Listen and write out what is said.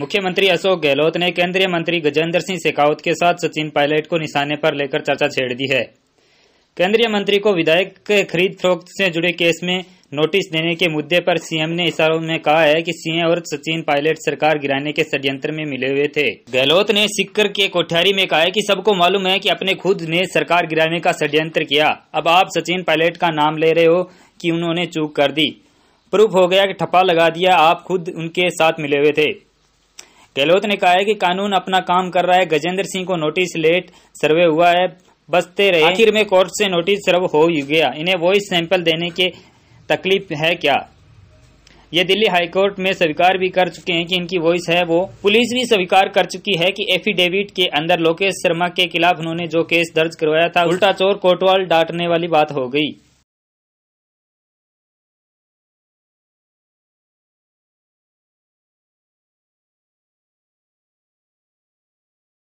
मुख्यमंत्री अशोक गहलोत ने केंद्रीय मंत्री गजेंद्र सिंह शेखावत के साथ सचिन पायलट को निशाने पर लेकर चर्चा छेड़ दी है केंद्रीय मंत्री को विधायक के खरीद फरोख्त से जुड़े केस में नोटिस देने के मुद्दे पर सीएम ने इशारों में कहा है कि सीएम और सचिन पायलट सरकार गिराने के षड्यंत्र में मिले हुए थे गहलोत ने सिक्कर के कोठारी में कहा है कि सबको मालूम है कि अपने खुद ने सरकार गिराने का षड्यंत्र किया अब आप सचिन पायलट का नाम ले रहे हो कि उन्होंने चूक कर दी प्रूफ हो गया कि ठप्पा लगा दिया आप खुद उनके साथ मिले हुए थे गहलोत ने कहा है कि कानून अपना काम कर रहा है गजेंद्र सिंह को नोटिस लेट सर्वे हुआ है बसते रहे आखिर में कोर्ट से नोटिस सर्व हो गया इन्हें वॉइस सैंपल देने के तकलीफ है क्या ये दिल्ली हाईकोर्ट में स्वीकार भी कर चुके हैं कि इनकी वॉइस है वो पुलिस भी स्वीकार कर चुकी है कि एफिडेविट के अंदर लोकेश शर्मा के खिलाफ उन्होंने जो केस दर्ज करवाया था उल्टा चोर कोटवाल डांटने वाली बात हो गई